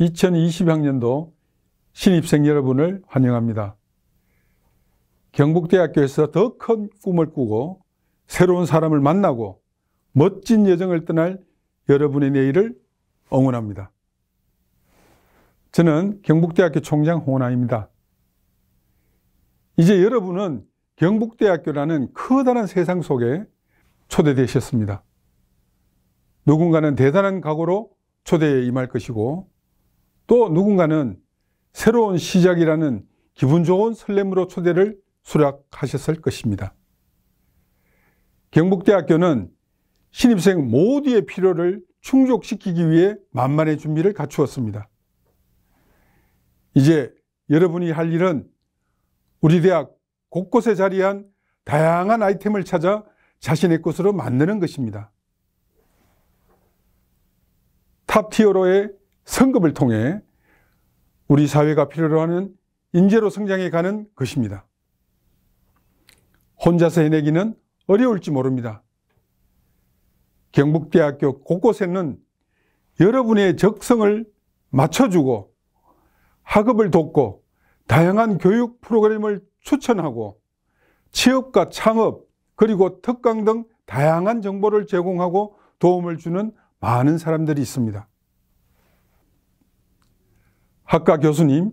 2020학년도 신입생 여러분을 환영합니다. 경북대학교에서 더 큰 꿈을 꾸고 새로운 사람을 만나고 멋진 여정을 떠날 여러분의 내일을 응원합니다. 저는 경북대학교 총장 홍원아입니다. 이제 여러분은 경북대학교라는 커다란 세상 속에 초대되셨습니다. 누군가는 대단한 각오로 초대에 임할 것이고 또 누군가는 새로운 시작이라는 기분 좋은 설렘으로 초대를 수락하셨을 것입니다. 경북대학교는 신입생 모두의 필요를 충족시키기 위해 만만의 준비를 갖추었습니다. 이제 여러분이 할 일은 우리 대학 곳곳에 자리한 다양한 아이템을 찾아 자신의 것으로 만드는 것입니다. 탑티어로의 성급을 통해 우리 사회가 필요로 하는 인재로 성장해 가는 것입니다. 혼자서 해내기는 어려울지 모릅니다. 경북대학교 곳곳에는 여러분의 적성을 맞춰주고 학업을 돕고 다양한 교육 프로그램을 추천하고 취업과 창업 그리고 특강 등 다양한 정보를 제공하고 도움을 주는 많은 사람들이 있습니다. 학과 교수님,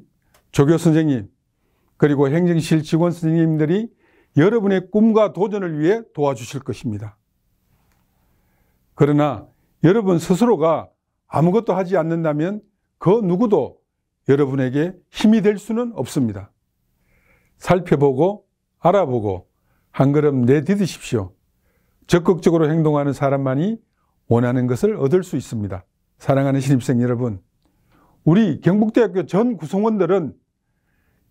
조교 선생님, 그리고 행정실 직원 선생님들이 여러분의 꿈과 도전을 위해 도와주실 것입니다. 그러나 여러분 스스로가 아무것도 하지 않는다면 그 누구도 여러분에게 힘이 될 수는 없습니다. 살펴보고 알아보고 한 걸음 내디디십시오. 적극적으로 행동하는 사람만이 원하는 것을 얻을 수 있습니다. 사랑하는 신입생 여러분, 우리 경북대학교 전 구성원들은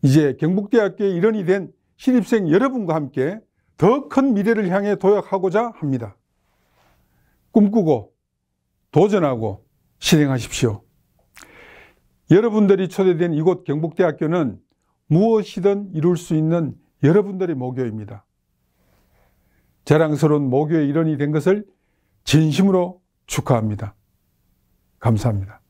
이제 경북대학교의 일원이 된 신입생 여러분과 함께 더 큰 미래를 향해 도약하고자 합니다. 꿈꾸고 도전하고 실행하십시오. 여러분들이 초대된 이곳 경북대학교는 무엇이든 이룰 수 있는 여러분들의 모교입니다. 자랑스러운 모교의 일원이 된 것을 진심으로 축하합니다. 감사합니다.